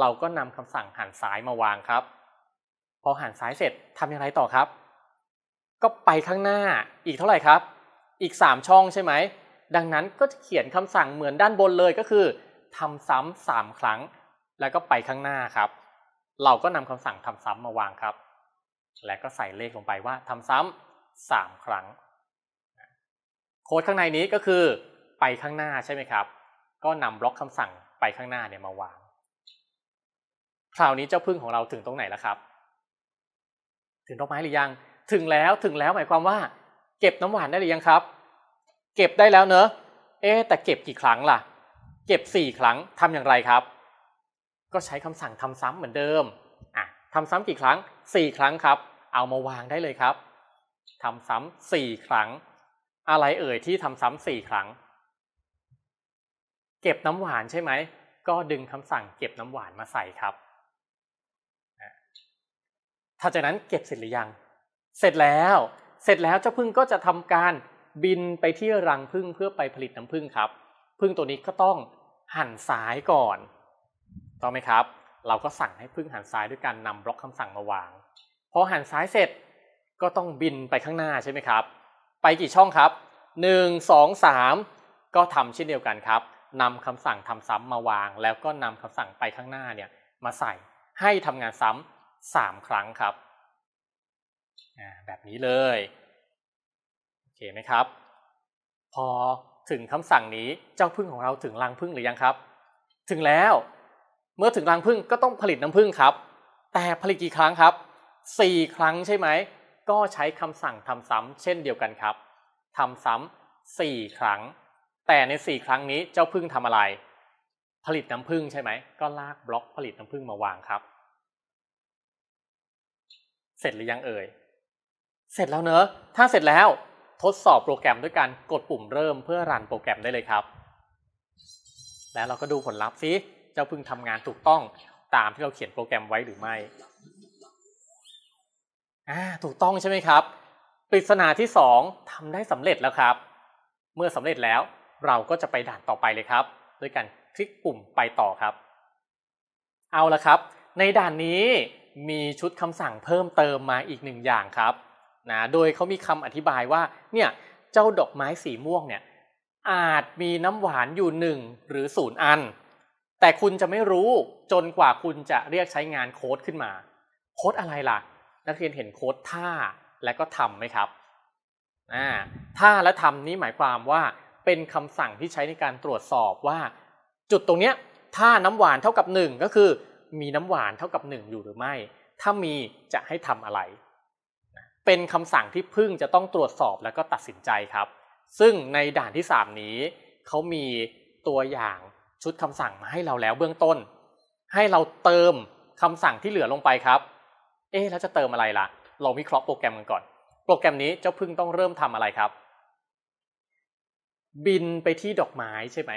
เราก็นำคำสั่งหันซ้ายมาวางครับ พอหันซ้ายเสร็จทำอย่างไรต่อครับ ก็ไปข้างหน้าอีกเท่าไหร่ครับ อีก3ช่องใช่ไหมดังนั้นก็จะเขียนคำสั่งเหมือนด้านบนเลยก็คือทำซ้ำสามครั้ง แล้วก็ไปข้างหน้าครับ เราก็นำคำสั่งทำซ้ำมาวางครับ และก็ใส่เลขลงไปว่าทำซ้ำสามครั้ง โค้ดข้างในนี้ก็คือไปข้างหน้าใช่ไหมครับ ก็นำบล็อกคำสั่งไปข้างหน้าเนี่ย มาวาง คราวนี้เจ้าพึ่งของเราถึงตรงไหนแล้วครับ ถึงดอกไม้หรือยัง ถึงแล้วถึงแล้วหมายความว่า เก็บน้ำหวานได้หรือยังครับเก็บได้แล้วเนอะ เอ๊แต่เก็บกี่ครั้งล่ะ เก็บ4ครั้งทำอย่างไรครับ ก็ใช้คำสั่งทำซ้ำเหมือนเดิม อ่ะทำซ้ำกี่ครั้ง4ครั้งครับ เอามาวางได้เลยครับ ทำซ้ำสี่ครั้ง อะไรเอ่ยที่ทำซ้ำสี่ครั้ง เก็บน้ำหวานใช่ไหม ก็ดึงคำสั่งเก็บน้ำหวานมาใส่ครับถ้าจากนั้นเก็บเสร็จหรือยัง เสร็จแล้ว เสร็จแล้วเจ้าพึ่งก็จะทำการบินไปที่รังพึ่งเพื่อไปผลิตน้ำพึ่งครับ พึ่งตัวนี้ก็ต้องหันสายก่อน ต้องไหมครับ เราก็สั่งให้พึ่งหันสายด้วยการนำบล็อกคำสั่งมาวางพอหันสายเสร็จ ก็ต้องบินไปข้างหน้าใช่ไหมครับ ไปกี่ช่องครับ 1 2 3ก็ทำเช่นเดียวกันครับนำคำสั่งทำซ้ำมาวาง แล้วก็นำคำสั่งไปข้างหน้าเนี่ย มาใส่ให้ทำงานซ้ำ3ครั้งครับแบบนี้เลยไหมครับพอถึงคำสั่งนี้เจ้าพึ่งของเราถึงรังพึ่งหรือยังครับ ถึงแล้ว เมื่อถึงรังพึ่งก็ต้องผลิตน้ำพึ่งครับ แต่ผลิตกี่ครั้งครับ 4 ครั้งใช่ไหมก็ใช้คำสั่งทำซ้ำเช่นเดียวกันครับทำซ้ำสี่ครั้ง แต่ในสี่ครั้งนี้เจ้าพึ่งทำอะไร ผลิตน้ำพึ่งใช่ไหม ก็ลากบล็อกผลิตน้ำพึ่งมาวางครับ เสร็จหรือยังเอ่ยเสร็จแล้วเนอะถ้าเสร็จแล้วทดสอบโปรแกรมด้วยการกดปุ่มเริ่มเพื่อรันโปรแกรมได้เลยครับ แล้วเราก็ดูผลลัพธ์ซิเจ้าพึ่งทำงานถูกต้องตามที่เราเขียนโปรแกรมไว้หรือไม่อ่าถูกต้องใช่ไหมครับ ปริศนาที่สองทำได้สำเร็จแล้วครับ เมื่อสำเร็จแล้วเราก็จะไปด่านต่อไปเลยครับ ด้วยการคลิกปุ่มไปต่อครับ เอาละครับ ในด่านนี้มีชุดคำสั่งเพิ่มเติมมาอีกหนึ่งอย่างครับนะโดยเขามีคำอธิบายว่า เนี่ย เจ้าดอกไม้สีม่วงเนี่ย อาจมีน้ำหวานอยู่หนึ่งหรือศูนย์อัน แต่คุณจะไม่รู้จนกว่าคุณจะเรียกใช้งานโค้ดขึ้นมา โค้ดอะไรล่ะ นักเรียนเห็นโค้ดท่าและก็ทำไหมครับ ท่าและทำนี้หมายความว่าเป็นคำสั่งที่ใช้ในการตรวจสอบว่า จุดตรงเนี้ย ถ้าน้ำหวานเท่ากับ 1 ก็คือ มีน้ำหวานเท่ากับ1อยู่หรือไม่ ถ้ามีจะให้ทำอะไรเป็นคำสั่งที่พึ่งจะต้องตรวจสอบแล้วก็ตัดสินใจครับ ซึ่งในด่านที่ 3 นี้เขามีตัวอย่างชุดคำสั่งมาให้เราแล้วเบื้องต้น ให้เราเติมคำสั่งที่เหลือลงไปครับ เอ๊แล้วจะเติมอะไรล่ะ เราวิเคราะห์โปรแกรมกันก่อน โปรแกรมนี้เจ้าพึ่งต้องเริ่มทำอะไรครับ บินไปที่ดอกไม้ใช่ไหม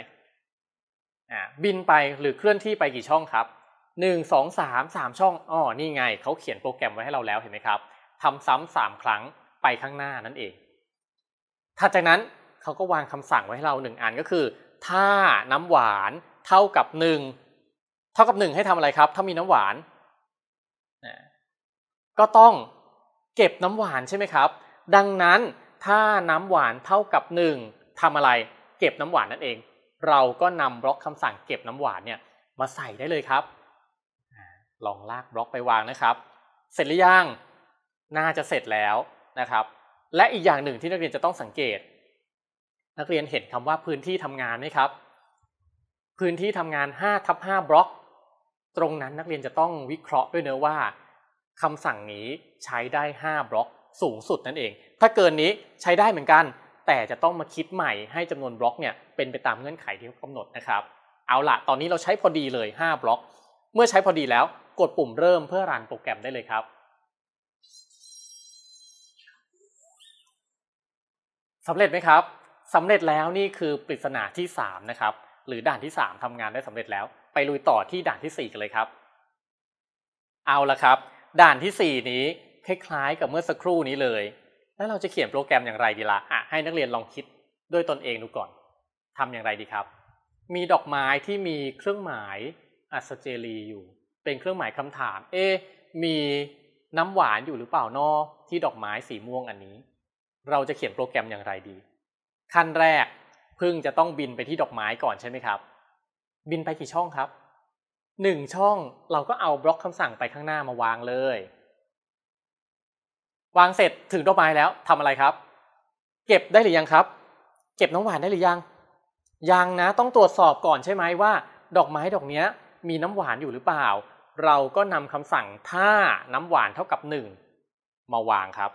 อ่าบินไปหรือเคลื่อนที่ไปกี่ช่องครับ หนึ่งสอสามสามช่อง อ๋อนี่ไงเขาเขียนโปรแกรมไว้ให้เราแล้วเห็นไหมครับทำซ้ำสามครั้งไปข้างหน้านั่นเอง ถ้าจากนั้นเขาก็วางคำสั่งไว้ให้เราหนึ่งอันก็คือ ถ้าน้ำหวานเท่ากับหนึ่งเท่ากับหนึ่งให้ทำอะไรครับ ถ้ามีน้ำหวานก็ต้องเก็บน้ำหวานใช่ไหมครับ ดังนั้นถ้าน้ำหวานเท่ากับหนึ่งทำอะไรเก็บน้ำหวานนั่นเอง เราก็นำบล็อกคำสั่งเก็บน้ำหวานเนี่ยมาใส่ได้เลยครับ ลองลากบล็อกไปวางนะครับ เสร็จหรือยังน่าจะเสร็จแล้วนะครับ และอีกอย่างหนึ่งที่นักเรียนจะต้องสังเกต นักเรียนเห็นคำว่าพื้นที่ทำงานไหมครับ พื้นที่ทำงาน5ทับหบล็อก ตรงนั้นนักเรียนจะต้องวิเคราะห์ด้วยเนื้อว่าคำสั่งนี้ใช้ได้5บล็อก สูงสุดนั่นเอง ถ้าเกินนี้ใช้ได้เหมือนกัน แต่จะต้องมาคิดใหม่ให้จำนวนบล็อก เนี่ยเป็นไปตามเงื่อนไขที่กำหนดนะครับเอาละตอนนี้เราใช้พอดีเลย5บล็อก เมื่อใช้พอดีแล้วกดปุ่มเริ่มเพื่อรันโปรแกรมได้เลยครับสำเร็จไหมครับสำเร็จแล้วนี่คือปริศนาที่3นะครับ หรือด่านที่3ทำงานได้สำเร็จแล้ว ไปลุยต่อที่ด่านที่ 4 กันเลยครับ เอาละครับ ด่านที่ 4 นี้คล้ายๆกับเมื่อสักครู่นี้เลยแล้วเราจะเขียนโปรแกรมอย่างไรดีละ่ะอะให้นักเรียนลองคิดด้วยตนเองดูก่อน ทำอย่างไรดีครับ มีดอกไม้ที่มีเครื่องหมายอัศเจรีอยู่ เป็นเครื่องหมายคำถามเอมีน้ำหวานอยู่หรือเปล่านอที่ดอกไม้สีม่วงอันนี้เราจะเขียนโปรแกรมอย่างไรดี ขั้นแรกพึ่งจะต้องบินไปที่ดอกไม้ก่อนใช่ไหมครับ บินไปกี่ช่องครับ หนึ่งช่องเราก็เอาบล็อกคำสั่งไปข้างหน้ามาวางเลย วางเสร็จถึงดอกไม้แล้วทำอะไรครับ เก็บได้หรือยังครับ เก็บน้ำหวานได้หรือยัง ยังนะต้องตรวจสอบก่อนใช่ไหมว่าดอกไม้ดอกเนี้ย มีน้ำหวานอยู่หรือเปล่า เราก็นำคำสั่งถ้าน้ำหวานเท่ากับ1มาวางครับ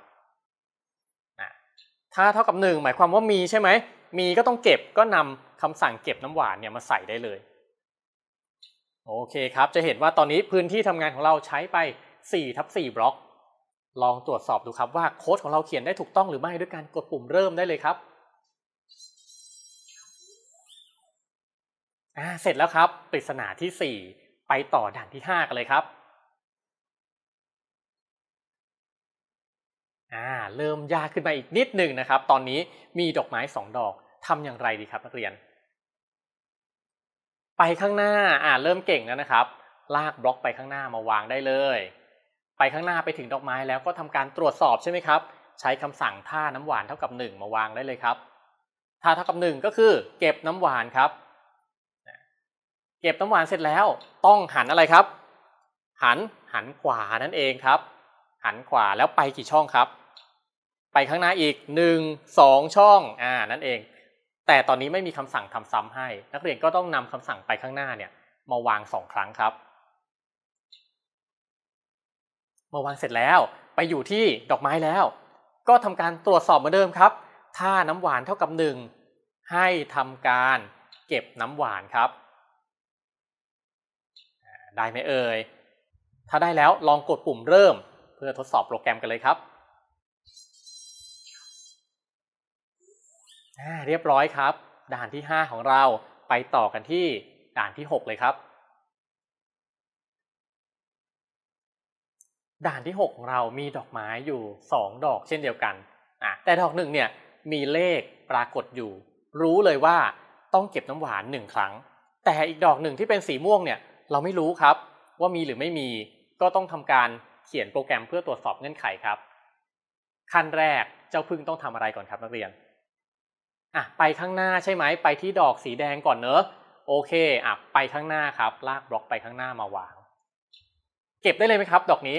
ถ้าเท่ากับ1หมายความว่ามีใช่ไหม มีก็ต้องเก็บก็นำคำสั่งเก็บน้ำหวานเนี่ยมาใส่ได้เลย โอเคครับ จะเห็นว่าตอนนี้พื้นที่ทำงานของเราใช้ไป4ทับ4บล็อก ลองตรวจสอบดูครับว่าโค้ดของเราเขียนได้ถูกต้องหรือไม่ด้วยการกดปุ่มเริ่มได้เลยครับ เสร็จแล้วครับปริศนาที่ 4 ไปต่อด่านที่5กันเลยครับอ่าเริ่มยากขึ้นมาอีกนิดหนึ่งนะครับ ตอนนี้มีดอกไม้สองดอกทำอย่างไรดีครับนักเรียน ไปข้างหน้าอ่าเริ่มเก่งแล้วนะครับ ลากบล็อกไปข้างหน้ามาวางได้เลย ไปข้างหน้าไปถึงดอกไม้แล้วก็ทำการตรวจสอบใช่ไหมครับ ใช้คำสั่งท่าน้ำหวานเท่ากับ 1 มาวางได้เลยครับท่าเท่ากับ1ก็คือเก็บน้ำหวานครับ เก็บน้ำหวานเสร็จแล้ว ต้องหันอะไรครับ หันหันขวานั่นเองครับ หันขวาแล้วไปกี่ช่องครับไปข้างหน้าอีก 1 2 ช่องอ่านั่นเอง แต่ตอนนี้ไม่มีคำสั่งทำซ้ำให้ นักเรียนก็ต้องนำคำสั่งไปข้างหน้าเนี่ย มาวาง2ครั้งครับ มาวางเสร็จแล้วไปอยู่ที่ดอกไม้แล้วก็ทำการตรวจสอบเหมือนเดิมครับ ถ้าน้ำหวานเท่ากับ 1 ให้ทำการเก็บน้ำหวานครับได้ไหมเอ่ยถ้าได้แล้วลองกดปุ่มเริ่ม เพื่อทดสอบโปรแกรมกันเลยครับเรียบร้อยครับ ด่านที่ 5 ของเราไปต่อกันที่ด่านที่6เลยครับ ด่านที่ 6 ของเรามีดอกไม้อยู่ 2 ดอกเช่นเดียวกันะแต่ดอกหนึ่งเนี่ย มีเลขปรากฏอยู่ รู้เลยว่าต้องเก็บน้ำหวานหนึ่งครั้ง แต่อีกดอกหนึ่งที่เป็นสีม่วงเนี่ย เราไม่รู้ครับ ว่ามีหรือไม่มีก็ต้องทำการเขียนโปรแกรมเพื่อตรวจสอบเงื่อนไขครับ ขั้นแรกเจ้าพึ่งต้องทำอะไรก่อนครับนักเรียนอ่ะไปข้างหน้าใช่ไหมไปที่ดอกสีแดงก่อนเนอะโอเคอ่ะไปข้างหน้าครับ ลากบล็อกไปข้างหน้ามาวาง เก็บได้เลยไหมครับ ดอกนี้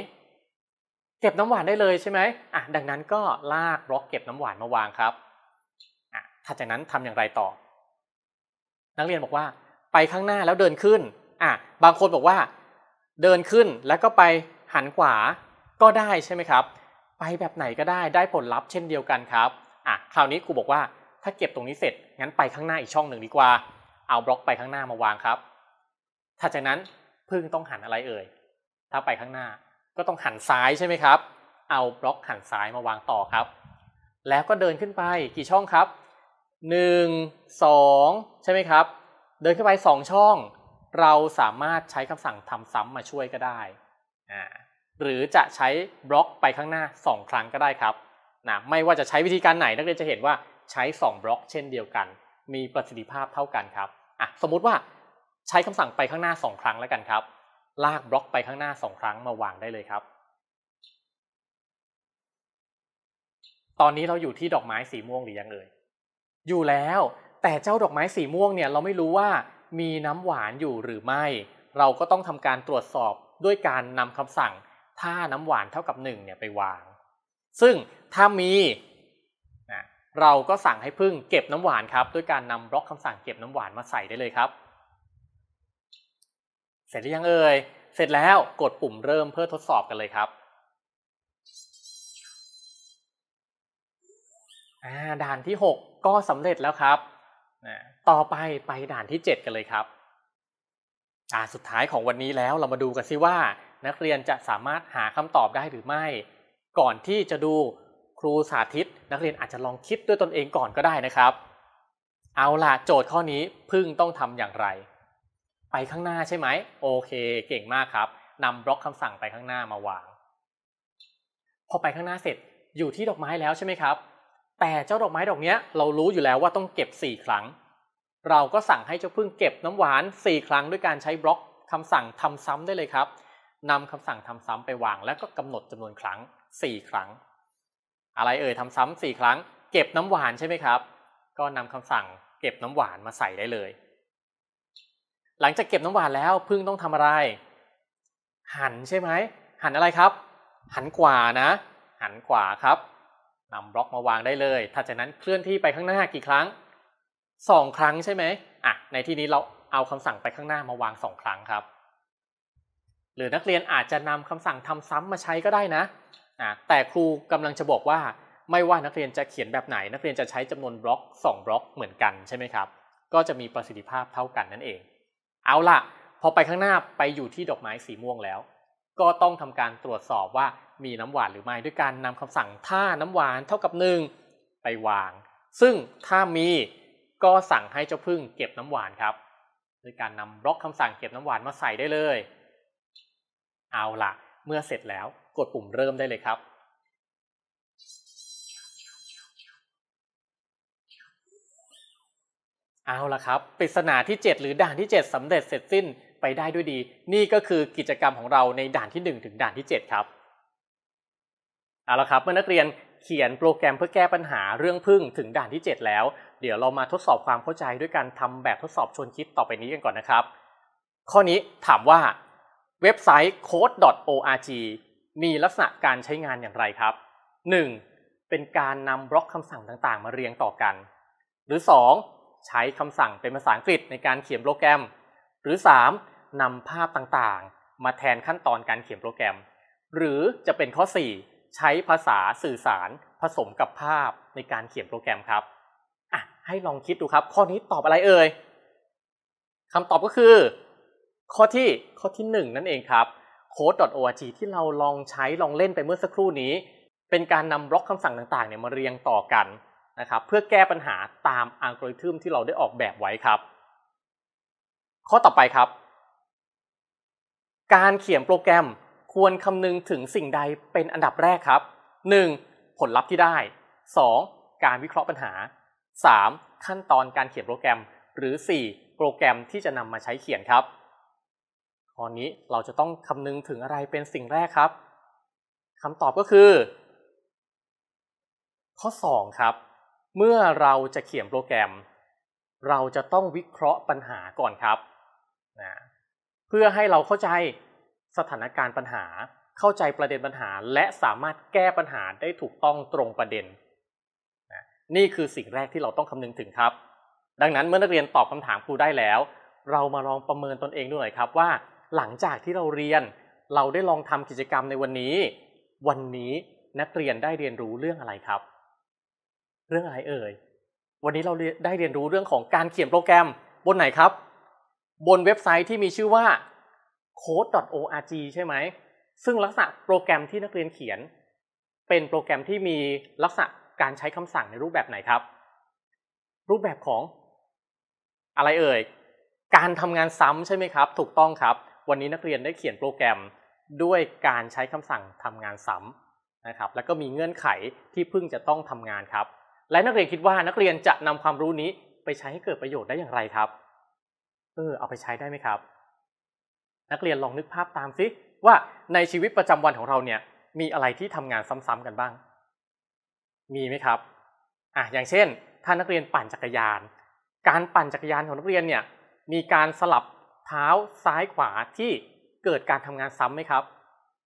เก็บน้ำหวานได้เลยใช่ไหมอ่ะดังนั้นก็ลากบล็อก เก็บน้ำหวานมาวางครับ อ่ะถ้าจากนั้นทำอย่างไรต่อ นักเรียนบอกว่า ไปข้างหน้าแล้วเดินขึ้น อ่ะ บางคนบอกว่า เดินขึ้นแล้วก็ไปหันขวาก็ได้ใช่ไหมครับ ไปแบบไหนก็ได้ได้ผลลัพธ์เช่นเดียวกันครับ อ่ะ คราวนี้ครูบอกว่าถ้าเก็บตรงนี้เสร็จ งั้นไปข้างหน้าอีกช่องหนึ่งดีกว่า เอาบล็อกไปข้างหน้ามาวางครับ ถ้าจากนั้นพึ่งต้องหันอะไรเอ่ย ถ้าไปข้างหน้าก็ต้องหันซ้ายใช่ไหมครับ เอาบล็อกหันซ้ายมาวางต่อครับ แล้วก็เดินขึ้นไปกี่ช่องครับ1 2ใช่ไหมครับ เดินขึ้นไป2ช่อง เราสามารถใช้คำสั่งทำซ้ำมาช่วยก็ได้ หรือจะใช้บล็อกไปข้างหน้า 2 ครั้งก็ได้ครับ นะไม่ว่าจะใช้วิธีการไหนนักเรียนจะเห็นว่าใช้2บล็อก เช่นเดียวกัน มีประสิทธิภาพเท่ากันครับอ่ะสมมุติว่าใช้คำสั่งไปข้างหน้า2ครั้งแล้วกันครับ ลากบล็อกไปข้างหน้า2ครั้งมาวางได้เลยครับ ตอนนี้เราอยู่ที่ดอกไม้สีม่วงหรือยังเอ่ยอยู่แล้วแต่เจ้าดอกไม้สีม่วงเนี่ย เราไม่รู้ว่ามีน้ำหวานอยู่หรือไม่ เราก็ต้องทำการตรวจสอบด้วยการนำคำสั่งถ้าน้ำหวานเท่ากับ 1 เนี่ยไปวาง ซึ่งถ้ามีเราก็สั่งให้พึ่งเก็บน้ำหวานครับ ด้วยการนำบล็อกคำสั่งเก็บน้ำหวานมาใส่ได้เลยครับ เสร็จหรือยังเอ่ยเสร็จแล้วกดปุ่มเริ่มเพื่อทดสอบกันเลยครับด่านที่ 6 ก็สำเร็จแล้วครับต่อไปไปด่านที่ 7 กันเลยครับ สุดท้ายของวันนี้แล้วเรามาดูกันซิว่า นักเรียนจะสามารถหาคำตอบได้หรือไม่ ก่อนที่จะดูครูสาธิตนักเรียนอาจจะลองคิดด้วยตนเองก่อนก็ได้นะครับ เอาล่ะโจทย์ข้อนี้พึ่งต้องทำอย่างไร ไปข้างหน้าใช่ไหมโอเค เก่งมากครับนำบล็อกคำสั่งไปข้างหน้ามาวาง พอไปข้างหน้าเสร็จอยู่ที่ดอกไม้แล้วใช่ไหมครับ แต่เจ้าดอกไม้ดอกเนี้ยเรารู้อยู่แล้วว่าต้องเก็บ 4 ครั้งเราก็สั่งให้เจ้าพึ่งเก็บน้ำหวาน4ครั้งด้วยการใช้บล็อกคำสั่งทำซ้ำได้เลยครับนำคำสั่งทำซ้ำไปวาง แล้วก็กำหนดจำนวนครั้ง 4 ครั้งอะไรเอ่ยทำซ้ำสี่ครั้ง เก็บน้ำหวานใช่ไหมครับ ก็นำคำสั่งเก็บน้ำหวานมาใส่ได้เลย หลังจากเก็บน้ำหวานแล้ว พึ่งต้องทำอะไร หันใช่ไหม หันอะไรครับ หันขวานะ หันขวาครับนำบล็อกมาวางได้เลย ถ้าจากนั้นเคลื่อนที่ไปข้างหน้ากี่ครั้งสองครั้งใช่ไหมอ่ะในที่นี้เราเอาคำสั่งไปข้างหน้ามาวางสองครั้งครับ หรือนักเรียนอาจจะนำคำสั่งทำซ้ำมาใช้ก็ได้นะนะแต่ครูกำลังจะบอกว่า ไม่ว่านักเรียนจะเขียนแบบไหน นักเรียนจะใช้จำนวนบล็อก2บล็อก เหมือนกันใช่ไหมครับ ก็จะมีประสิทธิภาพเท่ากันนั่นเอง เอาล่ะ พอไปข้างหน้าไปอยู่ที่ดอกไม้สีม่วงแล้ว ก็ต้องทำการตรวจสอบว่ามีน้ำหวานหรือไม่ด้วยการนำคำสั่งถ้าน้ำหวานเท่ากับ1ไปวาง ซึ่งถ้ามีก็สั่งให้เจ้าพึ่งเก็บน้ำหวานครับโดยการนำบล็อกคำสั่งเก็บน้ำหวานมาใส่ได้เลย เอาล่ะเมื่อเสร็จแล้วกดปุ่มเริ่มได้เลยครับ เอาละครับปริศนาที่ 7 หรือด่านที่ 7 สำเร็จเสร็จสิ้นไปได้ด้วยดี นี่ก็คือกิจกรรมของเราในด่านที่ 1 ถึงด่านที่ 7 ครับเอาละครับเมื่อนักเรียนเขียนโปรแกรมเพื่อแก้ปัญหาเรื่องพึ่งถึงด่านที่ 7 แล้ว เดี๋ยวเรามาทดสอบความเข้าใจด้วยการทำแบบทดสอบชวนคิดต่อไปนี้กันก่อนนะครับ ข้อนี้ถามว่าเว็บไซต์ code.org มีลักษณะการใช้งานอย่างไรครับ 1. เป็นการนำบล็อกคำสั่งต่างๆมาเรียงต่อกัน หรือ 2. ใช้คำสั่งเป็นภาษาอังกฤษในการเขียนโปรแกรม หรือ 3. นำภาพต่างๆ มาแทนขั้นตอนการเขียนโปรแกรม หรือจะเป็นข้อ 4 ใช้ภาษาสื่อสารผสมกับภาพในการเขียนโปรแกรมครับอ่ะให้ลองคิดดูครับ ข้อนี้ตอบอะไรเอ่ยคำตอบก็คือข้อที่ ข้อที่ 1 นั่นเองครับ code.org ที่เราลองใช้ลองเล่นไปเมื่อสักครู่นี้ เป็นการนำบล็อกคำสั่งต่างๆเนี่ยมาเรียงต่อกันนะครับ เพื่อแก้ปัญหาตามอัลกอริทึมที่เราได้ออกแบบไว้ครับ ข้อต่อไปครับ การเขียนโปรแกรมควรคำนึงถึงสิ่งใดเป็นอันดับแรกครับ 1. ผลลัพธ์ที่ได้ 2. การวิเคราะห์ปัญหา 3. ขั้นตอนการเขียนโปรแกรม หรือ 4. โปรแกรมที่จะนำมาใช้เขียนครับตอนี้เราจะต้องคำนึงถึงอะไรเป็นสิ่งแรกครับคำตอบก็คือ ข้อ2ครับ เมื่อเราจะเขียนโปรแกรม เราจะต้องวิเคราะห์ปัญหาก่อนครับนะเพื่อให้เราเข้าใจสถานการณ์ปัญหา เข้าใจประเด็นปัญหา และสามารถแก้ปัญหาได้ถูกต้องตรงประเด็นนะนี่คือสิ่งแรกที่เราต้องคำนึงถึงครับ ดังนั้นเมื่อนักเรียนตอบคำถามครูได้แล้ว เรามาลองประเมินตนเองดูหน่อยครับว่าหลังจากที่เราเรียนเราได้ลองทำกิจกรรมในวันนี้ วันนี้นักเรียนได้เรียนรู้เรื่องอะไรครับ เรื่องอะไรเอ่ย วันนี้เราได้เรียนรู้เรื่องของการเขียนโปรแกรมบนไหนครับ บนเว็บไซต์ที่มีชื่อว่า code.org ใช่ไหมซึ่งลักษณะโปรแกรมที่นักเรียนเขียน เป็นโปรแกรมที่มีลักษณะการใช้คำสั่งในรูปแบบไหนครับ รูปแบบของ อะไรเอ่ยการทำงานซ้ำใช่ไหมครับ ถูกต้องครับวันนี้นักเรียนได้เขียนโปรแกรมด้วยการใช้คำสั่งทำงานซ้ำนะครับ แล้วก็มีเงื่อนไขที่เพิ่งจะต้องทำงานครับ และนักเรียนคิดว่านักเรียนจะนำความรู้นี้ไปใช้ให้เกิดประโยชน์ได้อย่างไรครับ เออเอาไปใช้ได้ไหมครับ นักเรียนลองนึกภาพตามสิ ว่าในชีวิตประจำวันของเราเนี่ย มีอะไรที่ทำงานซ้ำๆกันบ้าง มีไหมครับอ่ะอย่างเช่น ถ้านักเรียนปั่นจักรยาน การปั่นจักรยานของนักเรียนเนี่ย มีการสลับเท้าซ้ายขวาที่เกิดการทำงานซ้ำไหมครับ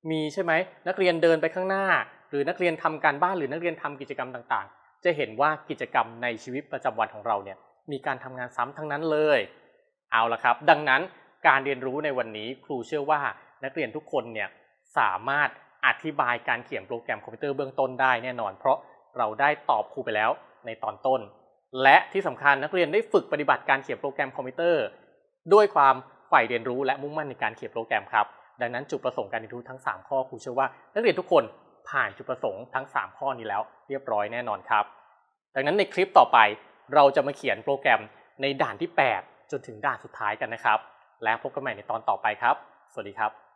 มีใช่ไหมนักเรียนเดินไปข้างหน้า หรือนักเรียนทำการบ้านหรือนักเรียนทำกิจกรรมต่างๆ จะเห็นว่ากิจกรรมในชีวิตประจำวันของเราเนี่ยมีการทำงานซ้ำทั้งนั้นเลยเอาละครับ ดังนั้นการเรียนรู้ในวันนี้ครูเชื่อว่านักเรียนทุกคนเนี่ยสามารถอธิบายการเขียนโปรแกรมคอมพิวเตอร์เบื้องต้นได้แน่นอน เพราะเราได้ตอบครูไปแล้วในตอนต้น และที่สำคัญนักเรียนได้ฝึกปฏิบัติการเขียนโปรแกรมคอมพิวเตอร์ด้วยความใฝ่เรียนรู้และมุ่งมั่นในการเขียนโปรแกรมครับ ดังนั้นจุดประสงค์การเรียนรู้ทั้ง 3 ข้อครูเชื่อว่านักเรียนทุกคนผ่านจุดประสงค์ทั้ง 3 ข้อนี้แล้ว เรียบร้อยแน่นอนครับดังนั้นในคลิปต่อไปเราจะมาเขียนโปรแกรมในด่านที่ 8 จนถึงด่านสุดท้ายกันนะครับ และพบกันใหม่ในตอนต่อไปครับ สวัสดีครับ